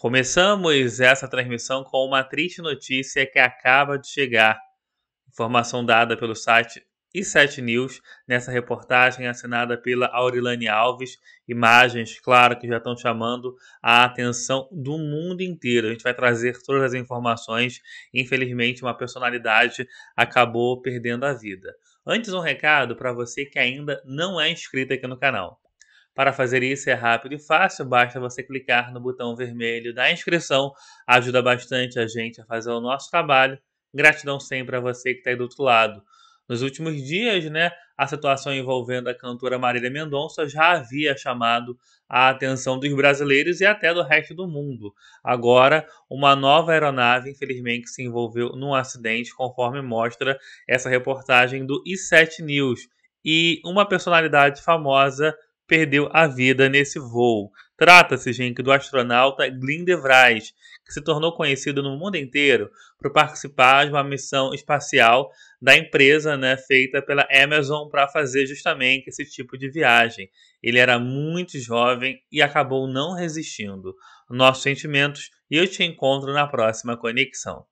Começamos essa transmissão com uma triste notícia que acaba de chegar. Informação dada pelo site e 7 News, nessa reportagem assinada pela Aurilane Alves. Imagens, claro, que já estão chamando a atenção do mundo inteiro. A gente vai trazer todas as informações. Infelizmente, uma personalidade acabou perdendo a vida. Antes, um recado para você que ainda não é inscrito aqui no canal. Para fazer isso é rápido e fácil, basta você clicar no botão vermelho da inscrição, ajuda bastante a gente a fazer o nosso trabalho. Gratidão sempre a você que está aí do outro lado. Nos últimos dias, né, a situação envolvendo a cantora Marília Mendonça já havia chamado a atenção dos brasileiros e até do resto do mundo. Agora, uma nova aeronave, infelizmente, se envolveu num acidente, conforme mostra essa reportagem do i7 News. E uma personalidade famosa perdeu a vida nesse voo. Trata-se, gente, do astronauta Glyn Vries, que se tornou conhecido no mundo inteiro por participar de uma missão espacial da empresa né, feita pela Amazon para fazer justamente esse tipo de viagem. Ele era muito jovem e acabou não resistindo. Nossos sentimentos e eu te encontro na próxima conexão.